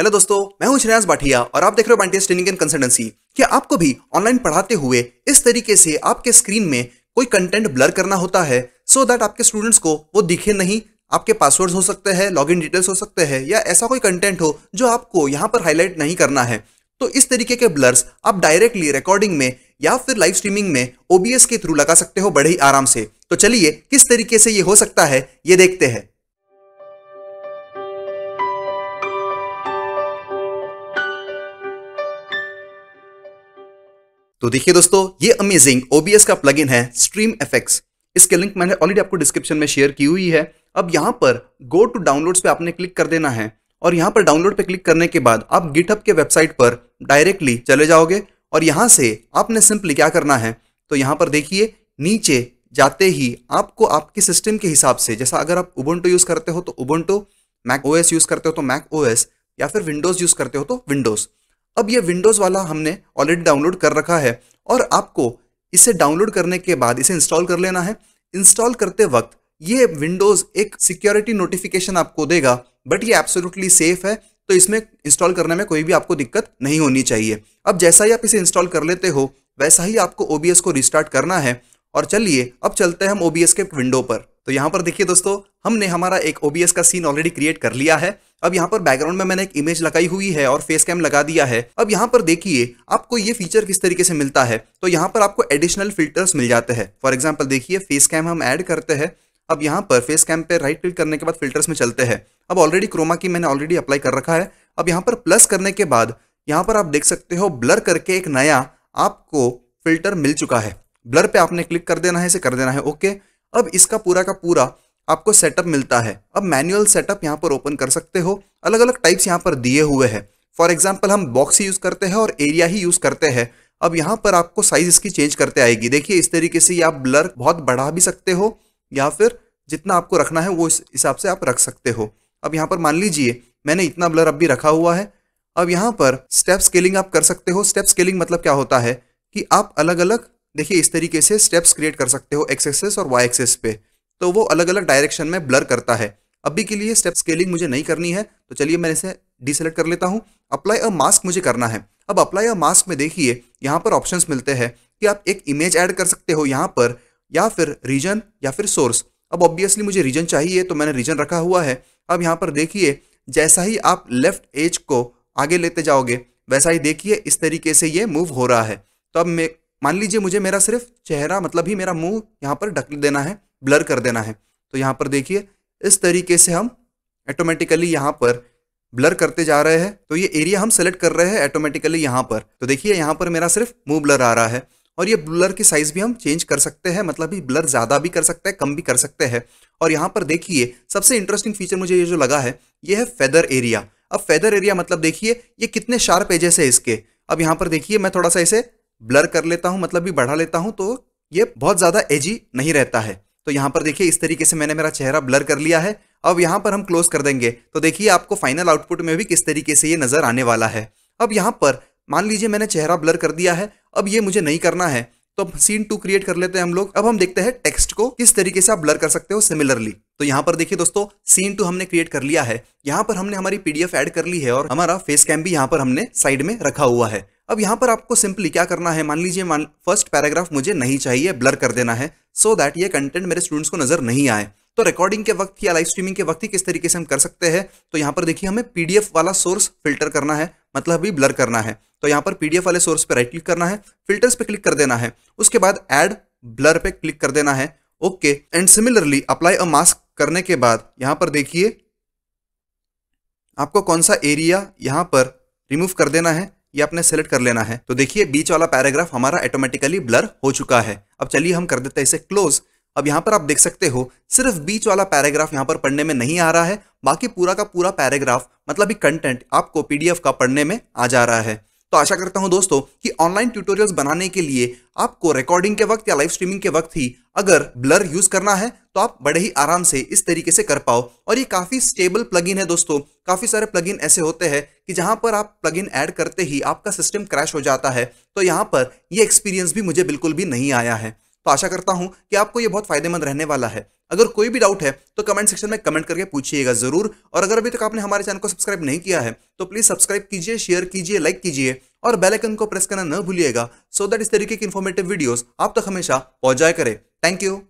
hello दोस्तों मैं हूं श्रेयांश भाटिया और आप देख रहे हो बैंटियस ट्रेनिंग एंड कंसल्टेंसी क्या आपको भी ऑनलाइन पढ़ाते हुए इस तरीके से आपके स्क्रीन में कोई कंटेंट ब्लर करना होता है सो so दैट आपके स्टूडेंट्स को वो दिखे नहीं आपके पासवर्ड्स हो सकते हैं लॉगिन डिटेल्स हो सकते हैं या ऐसा कोई कंटेंट हो जो आपको यहाँ पर हाईलाइट नहीं करना है तो इस तरीके के ब्लर्स आप डायरेक्टली रिकॉर्डिंग में या फिर लाइव स्ट्रीमिंग में ओबीएस के थ्रू लगा सकते हो बड़े ही आराम से तो चलिए किस तरीके से ये हो सकता है ये देखते हैं तो देखिए दोस्तों ये अमेजिंग ओबीएस का प्लगइन है स्ट्रीम एफेक्स इसके लिंक मैंने ऑलरेडी आपको डिस्क्रिप्शन में शेयर की हुई है अब यहाँ पर गो टू डाउनलोड्स पे आपने क्लिक कर देना है और यहाँ पर डाउनलोड पे क्लिक करने के बाद आप गिटअप के वेबसाइट पर डायरेक्टली चले जाओगे और यहाँ से आपने सिंपली क्या करना है तो यहाँ पर देखिए नीचे जाते ही आपको आपके सिस्टम के हिसाब से जैसा अगर आप उबंटो यूज़ करते हो तो उबंटो मैक ओ यूज़ करते हो तो मैक ओ या फिर विंडोज़ यूज़ करते हो तो विंडोज़ अब ये विंडोज़ वाला हमने ऑलरेडी डाउनलोड कर रखा है और आपको इसे डाउनलोड करने के बाद इसे इंस्टॉल कर लेना है इंस्टॉल करते वक्त ये विंडोज़ एक सिक्योरिटी नोटिफिकेशन आपको देगा बट ये एब्सोल्युटली सेफ है तो इसमें इंस्टॉल करने में कोई भी आपको दिक्कत नहीं होनी चाहिए अब जैसा ही आप इसे इंस्टॉल कर लेते हो वैसा ही आपको ओ को रिस्टार्ट करना है और चलिए अब चलते हैं हम ओ के विंडो पर तो यहाँ पर देखिए दोस्तों हमने हमारा एक ओ का सीन ऑलरेडी क्रिएट कर लिया है अब यहाँ पर बैकग्राउंड में मैंने एक इमेज लगाई हुई है और फेस कैम लगा दिया है अब यहाँ पर देखिए आपको ये फीचर किस तरीके से मिलता है तो यहाँ पर आपको एडिशनल फिल्टर्स मिल जाते हैं फॉर एग्जाम्पल देखिए फेस कैम हम ऐड करते हैं अब यहाँ पर फेस कैम पे राइट क्लिक करने के बाद फिल्टर्स में चलते हैं अब ऑलरेडी क्रोमा की मैंने ऑलरेडी अप्लाई कर रखा है अब यहाँ पर प्लस करने के बाद यहाँ पर आप देख सकते हो ब्लर करके एक नया आपको फिल्टर मिल चुका है ब्लर पे आपने क्लिक कर देना है इसे कर देना है ओके अब इसका पूरा का पूरा आपको सेटअप मिलता है अब मैनुअल सेटअप यहाँ पर ओपन कर सकते हो अलग अलग टाइप्स यहाँ पर दिए हुए हैं फॉर एग्जाम्पल हम बॉक्स ही यूज़ करते हैं और एरिया ही यूज़ करते हैं अब यहाँ पर आपको साइज इसकी चेंज करते आएगी देखिए इस तरीके से आप ब्लर बहुत बढ़ा भी सकते हो या फिर जितना आपको रखना है वो इस हिसाब से आप रख सकते हो अब यहाँ पर मान लीजिए मैंने इतना ब्लर अब भी रखा हुआ है अब यहाँ पर स्टेप स्केलिंग आप कर सकते हो स्टेप स्केलिंग मतलब क्या होता है कि आप अलग अलग देखिए इस तरीके से स्टेप्स क्रिएट कर सकते हो एक्स एक्सेस और वाई एक्सेस पे तो वो अलग अलग डायरेक्शन में ब्लर करता है अभी के लिए स्टेप स्केलिंग मुझे नहीं करनी है तो चलिए मैं इसे डिसलेक्ट कर लेता हूँ अप्लाई अ मास्क मुझे करना है अब अप्लाई अ मास्क में देखिए यहाँ पर ऑप्शन मिलते हैं कि आप एक इमेज ऐड कर सकते हो यहाँ पर या फिर रीजन या फिर सोर्स अब ऑब्वियसली मुझे रीजन चाहिए तो मैंने रीजन रखा हुआ है अब यहाँ पर देखिए जैसा ही आप लेफ्ट एज को आगे लेते जाओगे वैसा ही देखिए इस तरीके से ये मूव हो रहा है तो अब मैं मान लीजिए मुझे मेरा सिर्फ चेहरा मतलब ही मेरा मुंह यहाँ पर ढक देना है ब्लर कर देना है तो यहाँ पर देखिए इस तरीके से हम ऑटोमेटिकली यहाँ पर ब्लर करते जा रहे हैं तो ये एरिया हम सेलेक्ट कर रहे हैं ऑटोमेटिकली यहाँ पर तो देखिए यहाँ पर मेरा सिर्फ मूव ब्लर आ रहा है और ये ब्लर की साइज भी हम चेंज कर सकते हैं मतलब ये ब्लर ज़्यादा भी कर सकते हैं कम भी कर सकते हैं और यहाँ पर देखिए सबसे इंटरेस्टिंग फीचर मुझे ये जो लगा है ये है फेदर एरिया अब फेदर एरिया मतलब देखिए ये कितने शार्प एजेस है इसके अब यहाँ पर देखिए मैं थोड़ा सा इसे ब्लर कर लेता हूँ मतलब भी बढ़ा लेता हूँ तो ये बहुत ज़्यादा एजी नहीं रहता है तो यहाँ पर देखिए इस तरीके से मैंने मेरा चेहरा ब्लर कर लिया है अब यहाँ पर हम क्लोज कर देंगे तो देखिए आपको फाइनल आउटपुट में भी किस तरीके से ये नज़र आने वाला है अब यहाँ पर मान लीजिए मैंने चेहरा ब्लर कर दिया है अब ये मुझे नहीं करना है तो अब सीन टू क्रिएट कर लेते हैं हम लोग अब हम देखते हैं टेक्स्ट को किस तरीके से आप ब्लर कर सकते हो सिमिलरली तो यहाँ पर देखिए दोस्तों सीन टू हमने क्रिएट कर लिया है यहाँ पर हमने हमारी पीडीएफ ऐड कर ली है और हमारा फेस कैम भी यहाँ पर हमने साइड में रखा हुआ है अब यहाँ पर आपको सिंपली क्या करना है मान लीजिए मान फर्स्ट पैराग्राफ मुझे नहीं चाहिए ब्लर कर देना है सो so दैट ये कंटेंट मेरे स्टूडेंट्स को नजर नहीं आए तो रिकॉर्डिंग के वक्त या लाइव स्ट्रीमिंग के वक्त ही किस तरीके से हम कर सकते हैं तो यहाँ पर देखिए हमें पीडीएफ वाला सोर्स फिल्टर करना है मतलब अभी ब्लर करना है तो यहाँ पर पीडीएफ वाले सोर्स पर राइट क्लिक करना है फिल्टर्स पे क्लिक कर देना है उसके बाद एड ब्लर पे क्लिक कर देना है okay and similarly apply a mask करने के बाद यहाँ पर देखिए आपको कौन सा एरिया यहाँ पर रिमूव कर देना है ये आपने सेलेक्ट कर लेना है तो देखिए बीच वाला पैराग्राफ हमारा ऑटोमेटिकली ब्लर हो चुका है अब चलिए हम कर देते हैं इसे क्लोज अब यहाँ पर आप देख सकते हो सिर्फ बीच वाला पैराग्राफ यहाँ पर पढ़ने में नहीं आ रहा है बाकी पूरा का पूरा पैराग्राफ मतलब कंटेंट आपको पीडीएफ का पढ़ने में आ जा रहा है तो आशा करता हूं दोस्तों कि ऑनलाइन ट्यूटोरियल्स बनाने के लिए आपको रिकॉर्डिंग के वक्त या लाइव स्ट्रीमिंग के वक्त ही अगर ब्लर यूज करना है तो आप बड़े ही आराम से इस तरीके से कर पाओ और ये काफ़ी स्टेबल प्लगइन है दोस्तों काफ़ी सारे प्लगइन ऐसे होते हैं कि जहां पर आप प्लगइन ऐड करते ही आपका सिस्टम क्रैश हो जाता है तो यहाँ पर ये एक्सपीरियंस भी मुझे बिल्कुल भी नहीं आया है तो आशा करता हूँ कि आपको ये बहुत फ़ायदेमंद रहने वाला है अगर कोई भी डाउट है तो कमेंट सेक्शन में कमेंट करके पूछिएगा जरूर और अगर अभी तक आपने हमारे चैनल को सब्सक्राइब नहीं किया है तो प्लीज सब्सक्राइब कीजिए शेयर कीजिए लाइक कीजिए और बेल आइकन को प्रेस करना न भूलिएगा सो दैट इस तरीके की इन्फॉर्मेटिव वीडियोस आप तक हमेशा पहुंचाए करें थैंक यू